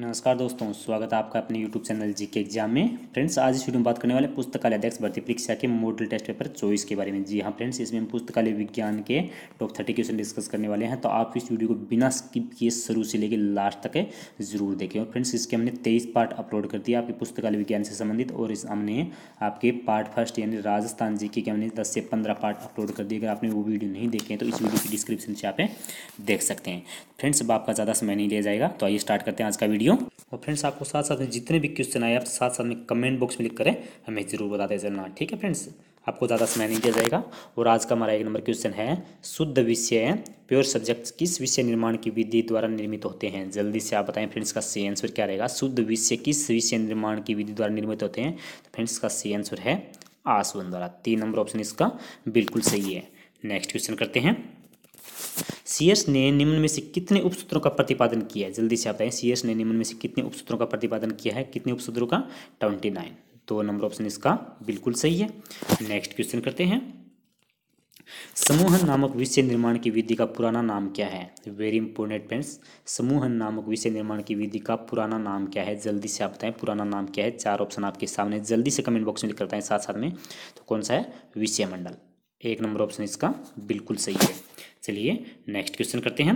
नमस्कार दोस्तों स्वागत है आपका अपने YouTube चैनल जी के एग्जाम में फ्रेंड्स आज इस वीडियो में बात करने वाले पुस्तकालय अध्यक्ष भर्ती परीक्षा के मॉडल टेस्ट पेपर चॉइस के बारे में जी हाँ फ्रेंड्स इसमें हम पुस्तकालय विज्ञान के टॉप थर्टी क्वेश्चन डिस्कस करने वाले हैं तो आप इस वीडियो को बिना स्किप किए शुरू से लेकर लास्ट तक जरूर देखें और फ्रेंड्स इसके हमने तेईस पार्ट अपलोड कर दिया आपके पुस्तकालय विज्ञान से संबंधित और इस हमने आपके पार्ट फर्स्ट यानी राजस्थान जी के हमने दस से पंद्रह पार्ट अपलोड कर दिए अगर आपने वो वीडियो नहीं देखे तो इस वीडियो की डिस्क्रिप्शन से आप देख सकते हैं फ्रेंड्स अब आपका ज़्यादा समय नहीं लिया जाएगा तो आइए स्टार्ट करते हैं आज का वीडियो वीडियो और फ्रेंड्स आपको साथ साथ में जितने भी क्वेश्चन आए आप साथ साथ में कमेंट बॉक्स में लिख करें हमें ज़रूर बता बताते चलना ठीक है फ्रेंड्स आपको ज़्यादा समय नहीं दिया जाएगा और आज का हमारा एक नंबर क्वेश्चन है शुद्ध विषय प्योर सब्जेक्ट किस विषय निर्माण की विधि द्वारा निर्मित होते हैं जल्दी से आप बताएं फ्रेंड्स का सही आंसर क्या रहेगा शुद्ध विषय किस विषय निर्माण की विधि द्वारा निर्मित होते हैं तो फ्रेंड्स का सही आंसर है आसवन द्वारा तीन नंबर ऑप्शन इसका बिल्कुल सही है नेक्स्ट क्वेश्चन करते हैं सी एस ने निम्न में से कितने उपसूत्रों का प्रतिपादन किया है जल्दी से आप बताएं एस ने निम्न में से कितने उपसूत्रों का प्रतिपादन किया है कितने उपसूत्रों का ट्वेंटी नाइन दो नंबर ऑप्शन इसका बिल्कुल सही है नेक्स्ट क्वेश्चन करते हैं समूहन नामक विषय निर्माण की विधि का पुराना नाम क्या है वेरी इंपोर्टेंट फ्रेंड्स समूहन नामक विषय निर्माण की विधि का पुराना नाम क्या है जल्दी से आप बताएं पुराना नाम क्या है चार ऑप्शन आपके सामने जल्दी से कमेंट बॉक्स में लिख करता है साथ साथ में तो कौन सा है विषय मंडल एक नंबर ऑप्शन इसका बिल्कुल सही है चलिए नेक्स्ट क्वेश्चन करते हैं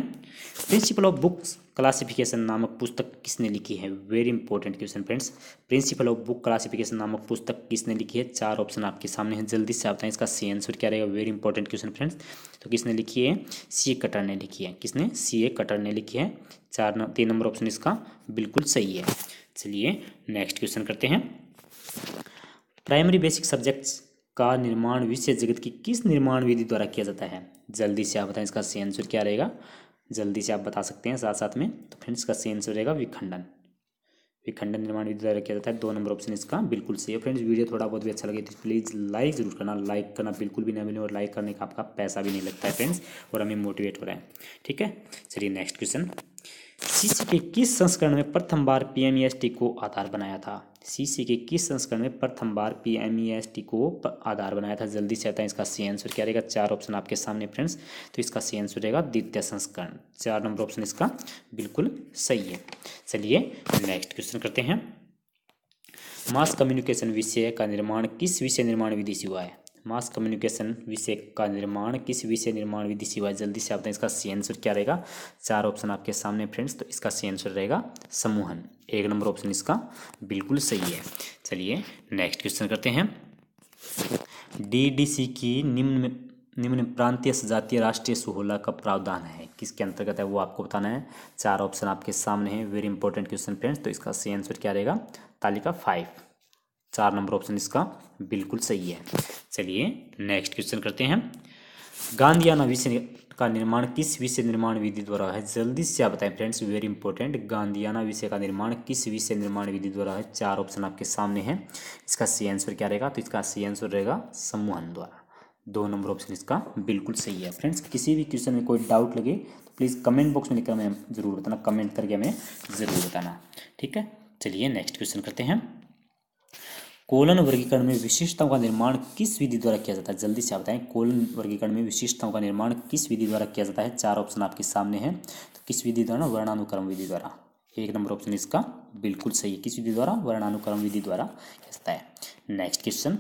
प्रिंसिपल ऑफ बुक्स क्लासिफिकेशन नामक पुस्तक किसने लिखी है very important question friends principle of book classification नामक पुस्तक किसने लिखी है चार ऑप्शन आपके सामने हैं जल्दी से बताएं इसका सी आंसर क्या रहेगा वेरी इंपॉर्टेंट क्वेश्चन फ्रेंड्स तो किसने लिखी है सी ए कटर ने लिखी है किसने सी ए कटर ने लिखी है चार न, तीन नंबर ऑप्शन इसका बिल्कुल सही है चलिए नेक्स्ट क्वेश्चन करते हैं प्राइमरी बेसिक सब्जेक्ट्स का निर्माण विश्व जगत की किस निर्माण विधि द्वारा किया जाता है जल्दी से आप बताएं इसका सही आंसर क्या रहेगा जल्दी से आप बता सकते हैं साथ साथ में तो फ्रेंड्स इसका सही आंसर रहेगा विखंडन विखंडन निर्माण विधि द्वारा किया जाता है दो नंबर ऑप्शन इसका बिल्कुल सही है फ्रेंड्स वीडियो थोड़ा बहुत भी अच्छा लगे तो प्लीज़ लाइक जरूर करना लाइक करना बिल्कुल भी ना मिले और लाइक करने का आपका पैसा भी नहीं लगता है फ्रेंड्स और हमें मोटिवेट हो रहा है ठीक है चलिए नेक्स्ट क्वेश्चन सीसी के किस संस्करण में प्रथम बार पीएमईएसटी e को आधार बनाया था सीसी के किस संस्करण में प्रथम बार पीएमईएसटी e को आधार बनाया था जल्दी से आता है इसका सी आंसर क्या रहेगा चार ऑप्शन आपके सामने फ्रेंड्स तो इसका सी आंसर रहेगा द्वितीय संस्करण चार नंबर ऑप्शन इसका बिल्कुल सही है चलिए नेक्स्ट क्वेश्चन करते हैं मास कम्युनिकेशन विषय का निर्माण किस विषय निर्माण विधि से हुआ है मास कम्युनिकेशन विषय का निर्माण किस विषय निर्माण विधि सिवाय जल्दी से आपने इसका सी आंसर क्या रहेगा चार ऑप्शन आपके सामने फ्रेंड्स तो इसका सी आंसर रहेगा समूहन एक नंबर ऑप्शन इसका बिल्कुल सही है चलिए नेक्स्ट क्वेश्चन करते हैं डीडीसी की निम्न निम्न प्रांतीय सजातीय राष्ट्रीय सुहोला का प्रावधान है किसके अंतर्गत है वो आपको बताना है चार ऑप्शन आपके सामने है वेरी इंपॉर्टेंट क्वेश्चन फ्रेंड्स तो इसका सी आंसर क्या रहेगा तालिका फाइव चार नंबर ऑप्शन इसका बिल्कुल सही है चलिए नेक्स्ट क्वेश्चन करते हैं गांधियाना विषय का निर्माण किस विषय निर्माण विधि द्वारा है जल्दी से आप बताएं फ्रेंड्स वेरी इंपॉर्टेंट गांधियाना विषय का निर्माण किस विषय निर्माण विधि द्वारा है चार ऑप्शन आपके सामने हैं इसका सी आंसर क्या रहेगा तो इसका सी आंसर रहेगा सम्मोहन द्वारा दो नंबर ऑप्शन इसका बिल्कुल सही है फ्रेंड्स किसी भी क्वेश्चन में कोई डाउट लगे तो प्लीज़ कमेंट बॉक्स में लिखकर हमें जरूर बताना कमेंट करके हमें ज़रूर बताना ठीक है चलिए नेक्स्ट क्वेश्चन करते हैं कोलन वर्गीकरण में विशिष्टताओं का निर्माण किस विधि द्वारा किया जाता है जल्दी से आप बताएं कोलन वर्गीकरण में विशिष्टताओं का निर्माण किस विधि द्वारा किया जाता है चार ऑप्शन आपके सामने हैं तो किस विधि द्वारा वर्णानुक्रम विधि द्वारा एक नंबर ऑप्शन इसका बिल्कुल सही है किस विधि द्वारा वर्णानुक्रम विधि द्वारा किया जाता है नेक्स्ट क्वेश्चन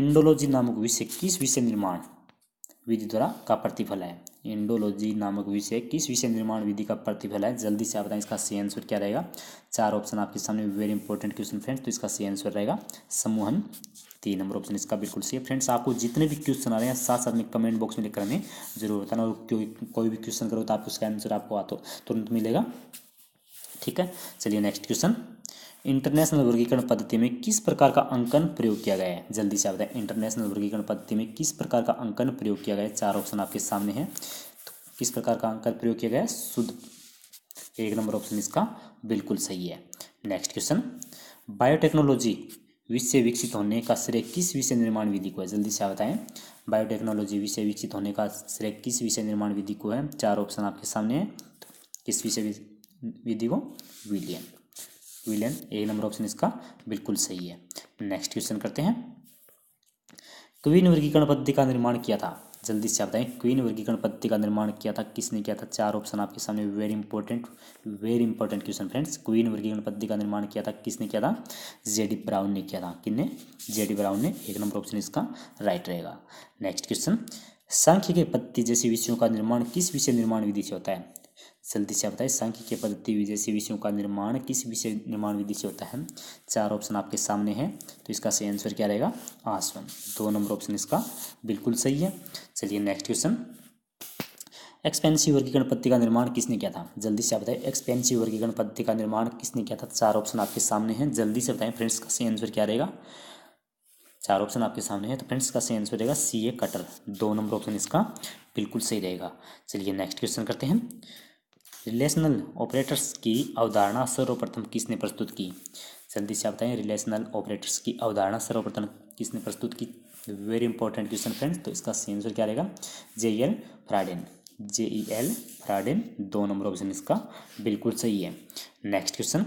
इंडोलॉजी नामक विषय किस विषय निर्माण विधि द्वारा का प्रतिफल है इंडोलॉजी नामक विषय किस विषय निर्माण विधि का प्रतिफल है जल्दी से आप बताएं इसका सही आंसर क्या रहेगा चार ऑप्शन आपके सामने वेरी इंपॉर्टेंट क्वेश्चन फ्रेंड्स तो इसका सही आंसर रहेगा समूहन तीन नंबर ऑप्शन इसका बिल्कुल सही है फ्रेंड्स आपको जितने भी क्वेश्चन आ रहे हैं साथ साथ में कमेंट बॉक्स में लिखकर हमें जरूर बताना और कोई भी क्वेश्चन करो तो आप उसका आंसर आपको आ तो तुरंत मिलेगा ठीक है चलिए नेक्स्ट क्वेश्चन इंटरनेशनल वर्गीकरण पद्धति में किस प्रकार का अंकन प्रयोग किया गया है जल्दी से आप बताएं इंटरनेशनल वर्गीकरण पद्धति में किस प्रकार का अंकन प्रयोग किया गया है चार ऑप्शन आपके सामने हैं तो किस प्रकार का अंकन प्रयोग किया गया है शुद्ध एक नंबर ऑप्शन इसका बिल्कुल सही है नेक्स्ट क्वेश्चन बायोटेक्नोलॉजी विषय विकसित होने का श्रेय किस विषय निर्माण विधि को है जल्दी से आप बताएं बायोटेक्नोलॉजी विषय विकसित होने का श्रेय किस विषय निर्माण विधि को है चार ऑप्शन आपके सामने है तो किस विषय विधि को विलियन विलियन ए नंबर ऑप्शन इसका बिल्कुल सही है नेक्स्ट क्वेश्चन करते हैं क्वीन वर्गीकरण पद्धति का निर्माण किया था जल्दी से आप बताएं क्वीन वर्गीकरण पद्धति का निर्माण किया था किसने किया था चार ऑप्शन आपके सामने very important very important question friends queen वर्गीकरण पद्धति का निर्माण किया था किसने किया था जेडी ब्राउन ने किया था किसने जेडी ब्राउन ने एक नंबर ऑप्शन इसका राइट रहेगा नेक्स्ट क्वेश्चन संख्य के पत्ती जैसे विषयों का निर्माण किस विषय निर्माण विधि से होता है जल्दी से बताइए सांख्यिक पद्धति जैसे से विषयों का निर्माण किस विषय निर्माण विधि से होता है चार ऑप्शन आपके सामने हैं तो इसका सही आंसर क्या रहेगा आसवन दो नंबर ऑप्शन इसका बिल्कुल सही है चलिए नेक्स्ट क्वेश्चन एक्सपेंसिव वर्गीकरण पद्धति का निर्माण किसने किया था जल्दी से आप बताएं एक्सपेंसिव वर्गीकरण पद्धति का निर्माण किसने किया था चार ऑप्शन आपके सामने हैं जल्दी से बताएं फ्रेंड्स का सही आंसर क्या रहेगा चार ऑप्शन आपके सामने है तो फ्रेंड्स का सही आंसर रहेगा सी ए कटर दो नंबर ऑप्शन इसका बिल्कुल सही रहेगा चलिए नेक्स्ट क्वेश्चन करते हैं रिलेशनल ऑपरेटर्स की अवधारणा सर्वप्रथम किसने प्रस्तुत की जल्दी से आप बताएं रिलेशनल ऑपरेटर्स की अवधारणा सर्वप्रथम किसने प्रस्तुत की वेरी इंपॉर्टेंट क्वेश्चन फ्रेंड्स तो इसका आंसर क्या रहेगा जे एल फ्राडेन जे ई एल फ्राडेन दो नंबर ऑप्शन इसका बिल्कुल सही है नेक्स्ट क्वेश्चन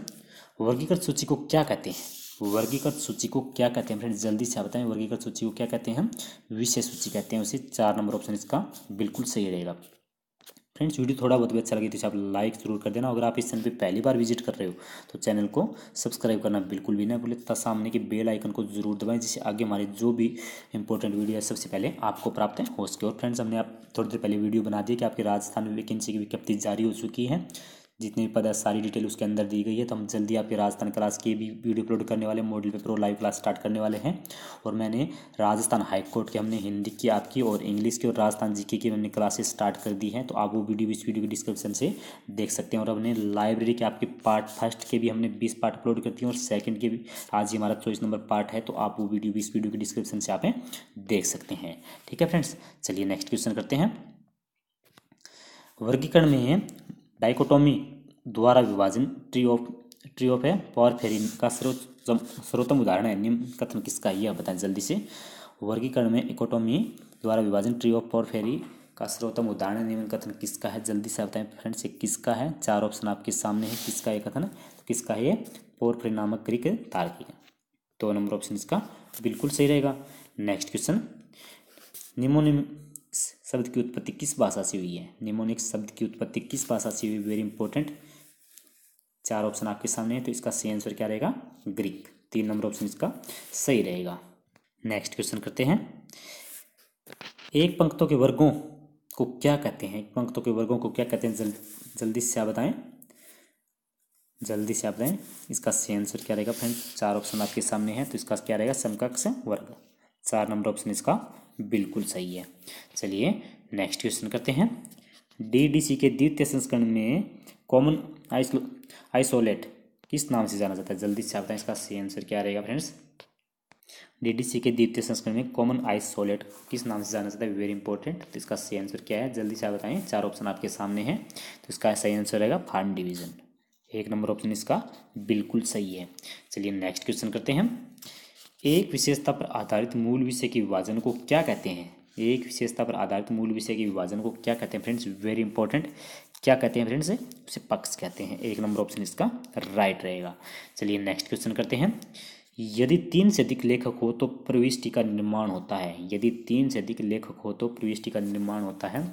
वर्गीकृत सूची को क्या कहते हैं वर्गीकृत सूची को क्या कहते हैं फ्रेंड्स जल्दी से आप बताएं वर्गीकृत सूची को क्या कहते हैं हम विषय सूची कहते हैं उसे चार नंबर ऑप्शन इसका बिल्कुल सही रहेगा फ्रेंड्स वीडियो थोड़ा बहुत भी अच्छा लगे तो इसे आप लाइक जरूर कर देना अगर आप इस चैनल पे पहली बार विजिट कर रहे हो तो चैनल को सब्सक्राइब करना बिल्कुल भी ना भूलें तथा सामने के बेल आइकन को जरूर दबाएं जिससे आगे हमारे जो भी इंपॉर्टेंट वीडियो है सबसे पहले आपको प्राप्त है हो सके और फ्रेंड्स हमने आप थोड़ी देर पहले वीडियो बना दी कि आपके राजस्थान में वैकेंसी की विज्ञप्ति जारी हो चुकी है जितने भी पद है सारी डिटेल उसके अंदर दी गई है तो हम जल्दी आपके राजस्थान क्लास के भी वीडियो अपलोड करने वाले मॉडल पेपर और लाइव क्लास स्टार्ट करने वाले हैं और मैंने राजस्थान हाईकोर्ट के हमने हिंदी की आपकी और इंग्लिश की और राजस्थान जी की हमने क्लासेस स्टार्ट कर दी हैं तो आप वो वीडियो इस वीडियो के डिस्क्रिप्शन से देख सकते हैं और हमने लाइब्रेरी के आपके पार्ट फर्स्ट के भी हमने बीस पार्ट अपलोड कर दिए और सेकेंड के भी आज ही हमारा चौबीस नंबर पार्ट है तो आप वो वीडियो भी इस वीडियो के डिस्क्रिप्शन से आप देख सकते हैं ठीक है फ्रेंड्स चलिए नेक्स्ट क्वेश्चन करते हैं वर्गीकरण में डाइकोटोमी द्वारा विभाजन ट्री ऑफ ट्री ऑफ है पॉवर फेरिन का सर्वोत्तम उदाहरण है निम्न कथन किसका यह बताएं जल्दी से वर्गीकरण में इकोटोमी द्वारा विभाजन ट्री ऑफ पॉवर फेरी का सर्वोत्तम उदाहरण निम्न कथन किसका है जल्दी से बताएं फ्रेंड्स ये किसका है चार ऑप्शन आपके सामने है किसका यह कथन किसका है ये पॉवर फेरी नामक ग्रीक तार्किक दो नंबर ऑप्शन इसका बिल्कुल सही रहेगा नेक्स्ट क्वेश्चन निमोनिम शब्द की उत्पत्ति किस भाषा से हुई है निमोनिक्स शब्द की उत्पत्ति किस भाषा से हुई वेरी इंपॉर्टेंट चार ऑप्शन आपके सामने है तो इसका सही आंसर क्या रहेगा ग्रीक तीन नंबर ऑप्शन इसका सही रहेगा नेक्स्ट क्वेश्चन करते हैं एक पंक्तों के वर्गों को क्या कहते हैं एक पंक्तों के वर्गों को क्या कहते हैं जल, जल्दी से आप बताएं जल्दी से आप बताएं इसका सही आंसर क्या रहेगा फ्रेंड चार ऑप्शन आपके सामने है तो इसका क्या रहेगा समकक्ष वर्ग चार नंबर ऑप्शन इसका बिल्कुल सही है चलिए नेक्स्ट क्वेश्चन करते हैं डीडीसी के द्वितीय संस्करण में कॉमन आइसो आइसोलेट किस नाम से जाना जाता है जल्दी से आप है इसका सही आंसर क्या रहेगा फ्रेंड्स डीडीसी के द्वितीय संस्करण में कॉमन आइसोलेट किस नाम से जाना जाता है वेरी इंपॉर्टेंट तो इसका सही आंसर क्या है जल्दी से आप बताएं चार ऑप्शन आपके सामने हैं तो इसका सही आंसर रहेगा फार्म डिवीजन एक नंबर ऑप्शन इसका बिल्कुल सही है चलिए नेक्स्ट क्वेश्चन करते हैं एक विशेषता पर आधारित मूल विषय के विभाजन को क्या कहते हैं एक विशेषता पर आधारित मूल विषय के विभाजन को क्या कहते हैं फ्रेंड्स वेरी इंपॉर्टेंट क्या कहते हैं फ्रेंड्स उसे पक्ष कहते हैं एक नंबर ऑप्शन इसका राइट रहेगा चलिए नेक्स्ट क्वेश्चन करते हैं यदि तीन से अधिक लेखक हो तो प्रविष्टि का निर्माण होता है यदि तीन से अधिक लेखक हो तो प्रविष्टि का निर्माण होता है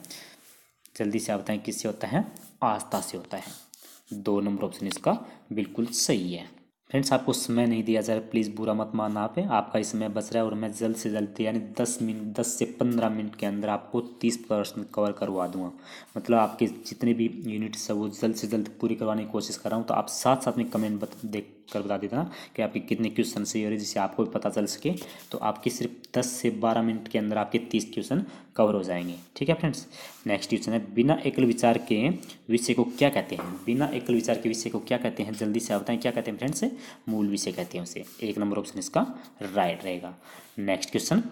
जल्दी से आप बताएं किससे होता है आस्था से होता है दो नंबर ऑप्शन इसका बिल्कुल सही है फ्रेंड्स आपको समय नहीं दिया जा रहा प्लीज़ बुरा मत मानना आप है आपका इस समय बच रहा है और मैं जल्द से जल्द यानी दस मिनट दस से पंद्रह मिनट के अंदर आपको तीस परसेंट कवर करवा दूंगा मतलब आपके जितने भी यूनिट्स है वो जल्द से जल्द पूरी करवाने की कोशिश कर रहा हूँ तो आप साथ साथ में कमेंट देख कर बता ना कि आपके कितने क्वेश्चन सही हो रहे जिससे आपको भी पता चल सके तो आपके सिर्फ दस से बारह मिनट के अंदर आपके तीस क्वेश्चन कवर हो जाएंगे ठीक है फ्रेंड्स नेक्स्ट क्वेश्चन है बिना एकल विचार के विषय को क्या कहते हैं बिना एकल विचार के विषय को क्या कहते हैं जल्दी से आप बताएं क्या कहते हैं फ्रेंड्स मूल विषय कहते हैं उसे एक नंबर ऑप्शन इसका राइट रहेगा नेक्स्ट क्वेश्चन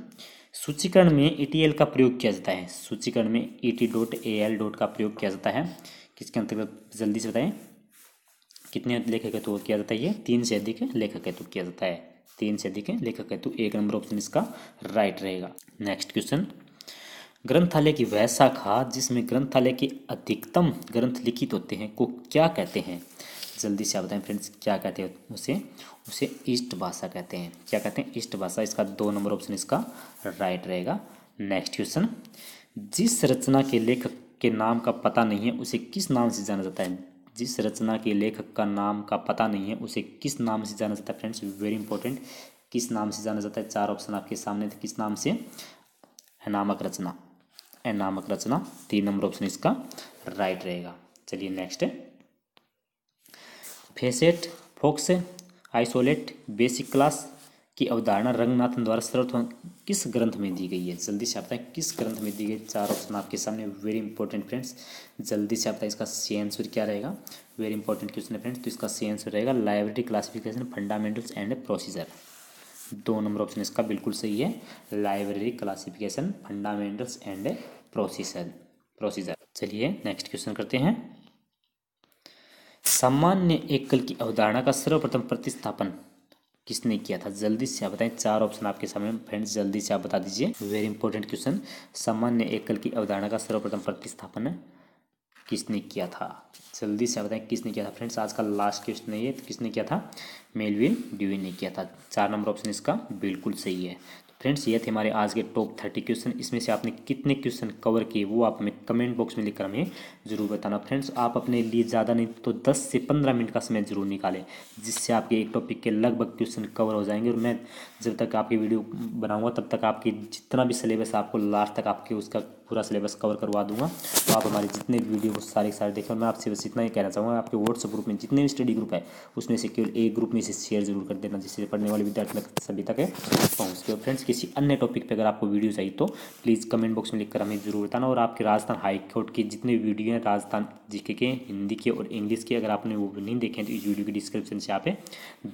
सूचीकरण में ई e का प्रयोग किया जाता है सूचीकरण में E dot A L dot का प्रयोग किया जाता है किसके अंतर्गत जल्दी से बताएं कितने लेखक हेतु किया जाता है ये तीन से अधिक लेखक हेतु किया जाता है तीन से अधिक लेखक हेतु एक नंबर ऑप्शन इसका राइट रहेगा नेक्स्ट क्वेश्चन ग्रंथालय की वह शाखा जिसमें ग्रंथालय के अधिकतम ग्रंथ लिखित होते हैं को क्या कहते हैं जल्दी से आप बताएं फ्रेंड्स क्या कहते हैं उसे उसे ईस्ट भाषा कहते हैं क्या कहते हैं ईस्ट भाषा इसका दो नंबर ऑप्शन इसका राइट रहेगा नेक्स्ट क्वेश्चन जिस रचना के लेखक के नाम का पता नहीं है उसे किस नाम से जाना जाता है जिस रचना के लेखक का नाम का पता नहीं है उसे किस नाम से जाना जाता है फ्रेंड्स वेरी इंपॉर्टेंट किस नाम से जाना जाता है चार ऑप्शन आपके सामने थे किस नाम से नामक रचना नामक रचना तीन नंबर ऑप्शन इसका राइट रहेगा चलिए next facet focus isolate basic class की अवधारणा रंगनाथन द्वारा सर्वप्रथम किस ग्रंथ में दी गई है जल्दी से आप बताएं किस ग्रंथ में दी गई चार ऑप्शन आपके सामने वेरी इंपॉर्टेंट फ्रेंड्स जल्दी से आप बताएं इसका सी आंसर क्या रहेगा वेरी इंपॉर्टेंट क्वेश्चन है फ्रेंड्स तो इसका सी आंसर रहेगा library classification fundamentals and procedure दो नंबर ऑप्शन इसका बिल्कुल सही है library classification fundamentals and procedure procedure चलिए नेक्स्ट क्वेश्चन करते हैं सामान्य एकल की अवधारणा का सर्वप्रथम प्रतिस्थापन किसने किया था जल्दी से आप बताएं चार ऑप्शन आपके सामने फ्रेंड्स जल्दी से आप बता दीजिए वेरी इंपॉर्टेंट क्वेश्चन सामान्य एकल की अवधारणा का सर्वप्रथम प्रतिस्थापन किसने किया था जल्दी से बताएं किसने किया था फ्रेंड्स आज का लास्ट क्वेश्चन है ये तो किसने किया था मेलविन ड्यूवी ने किया था चार नंबर ऑप्शन इसका बिल्कुल सही है फ्रेंड्स ये थे हमारे आज के टॉप थर्टी क्वेश्चन इसमें से आपने कितने क्वेश्चन कवर किए वो आप हमें कमेंट बॉक्स में लिखकर हमें ज़रूर बताना फ्रेंड्स आप अपने लिए ज़्यादा नहीं तो दस से पंद्रह मिनट का समय ज़रूर निकालें जिससे आपके एक टॉपिक के लगभग क्वेश्चन कवर हो जाएंगे और मैं जब तक आपकी वीडियो बनाऊँगा तब तक आपकी जितना भी सिलेबस आपको लास्ट तक आपके उसका पूरा सिलेबस कवर करवा दूंगा तो आप हमारे जितने भी वीडियो को सारे सारे देखें और मैं आपसे बस इतना ही कहना चाहूँगा आपके व्हाट्सअप ग्रुप में जितने भी स्टडी ग्रुप है उसमें से केवल एक ग्रुप में से शेयर जरूर कर देना जिससे पढ़ने वाले विद्यार्थी सभी तक पहुँच के फ्रेंड्स किसी अन्य टॉपिक पर अगर आपको वीडियो चाहिए तो प्लीज़ कमेंट बॉक्स में लिखकर हमें जरूर बताना और आपके राजस्थान हाईकोर्ट के जितने भी वीडियो हैं राजस्थान जीके के हिंदी के और इंग्लिश के अगर आपने वो नहीं देखे हैं तो इस वीडियो के डिस्क्रिप्शन से आप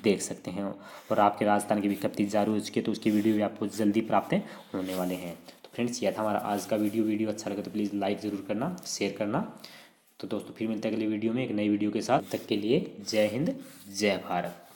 देख सकते हैं और आपके राजस्थान की विज्ञप्ति जारी हो चुकी है तो उसकी वीडियो भी आपको जल्दी प्राप्त होने वाले हैं फ्रेंड्स यह था हमारा आज का वीडियो वीडियो अच्छा लगे तो प्लीज़ लाइक ज़रूर करना शेयर करना तो दोस्तों फिर मिलते हैं अगले वीडियो में एक नई वीडियो के साथ तक के लिए जय हिंद जय भारत